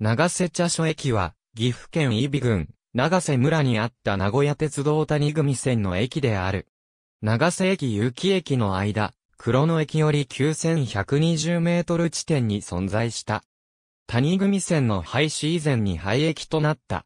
長瀬茶所駅は、岐阜県伊比郡、長瀬村にあった名古屋鉄道谷組線の駅である。長瀬駅結城駅の間、黒野駅より9120メートル地点に存在した。谷組線の廃止以前に廃駅となった。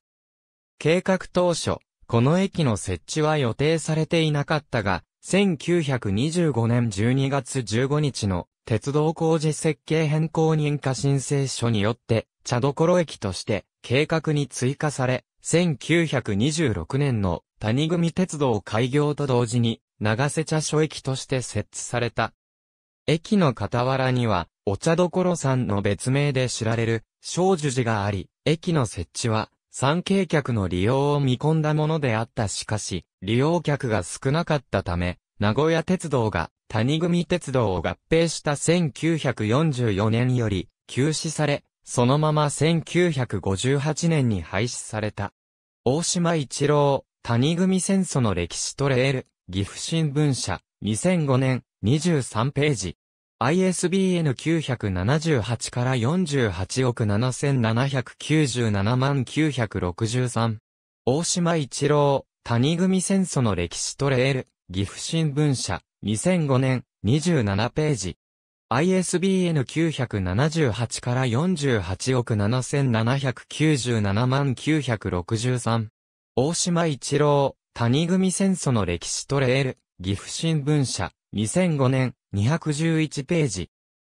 計画当初、この駅の設置は予定されていなかったが、1925年12月15日の鉄道工事設計変更認可申請書によって、茶所駅として計画に追加され、1926年の谷組鉄道開業と同時に、長瀬茶所駅として設置された。駅の傍らには、お茶所さんの別名で知られる、小樹寺があり、駅の設置は、三景客の利用を見込んだものであったしかし、利用客が少なかったため、名古屋鉄道が谷組鉄道を合併した1944年より休止され、そのまま1958年に廃止された。大島一郎、谷組戦争の歴史トレール、岐阜新聞社、2005年、23ページ。ISBN 978から48億7797万963。大島一郎、谷組戦争の歴史トレール、岐阜新聞社、2005年、27ページ。ISBN 978から48億7797万963。大島一郎、谷組戦争の歴史トレール、岐阜新聞社、2005年、211ページ。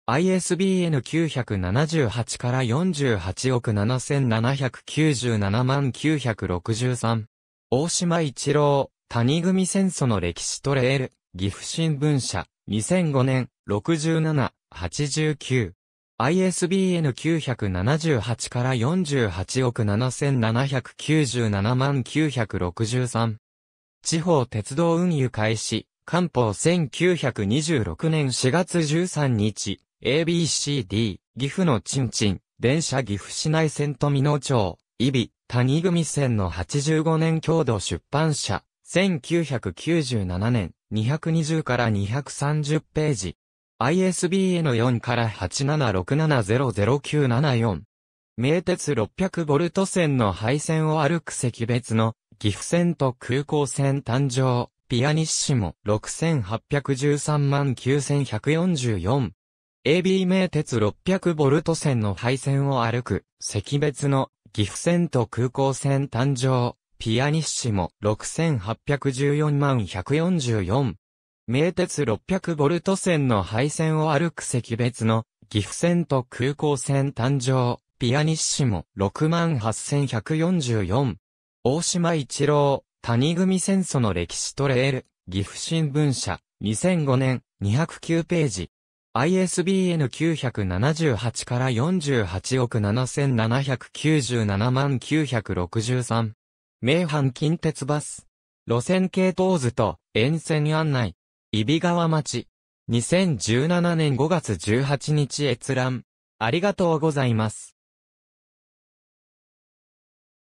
ISBN 978から48億7797万963。大島一郎、谷組戦争の歴史トレール、岐阜新聞社、2005年、67、89。ISBN 978から48億7797万963。地方鉄道運輸開始、官報1926年4月13日、ABCD、岐阜のちんちん、電車岐阜市内線富野町、伊比、谷組線の85年郷土出版社、1997年、220から230ページ。ISBN 4から876700974。名鉄6 0 0ト線の配線を歩く石別の岐阜線と空港線誕生、ピアニッシモ68139144。AB 名鉄6 0 0ト線の配線を歩く石別の岐阜線と空港線誕生、ピアニッシモ、6814万144。名鉄600ボルト線の配線を歩く席別の、岐阜線と空港線誕生、ピアニッシモ、68144。大島一郎、谷組戦争の歴史トレール、岐阜新聞社、2005年、209ページ。ISBN 978から48億7797万963。名阪近鉄バス。路線系統図と沿線案内。揖斐川町。2017年5月18日閲覧。ありがとうございます。